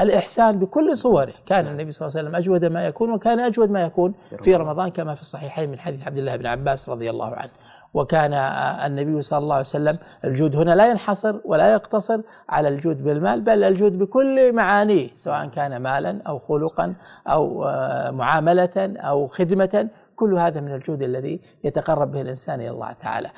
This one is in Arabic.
الإحسان بكل صوره كان النبي صلى الله عليه وسلم أجود ما يكون وكان أجود ما يكون في رمضان كما في الصحيحين من حديث عبد الله بن عباس رضي الله عنه وكان آه، النبي صلى الله عليه وسلم الجود هنا لا ينحصر ولا يقتصر على الجود بالمال بل الجود بكل معانيه سواء كان مالا أو خلقا أو آه، معاملة أو خدمة كل هذا من الجود الذي يتقرب به الانسان الى الله تعالى،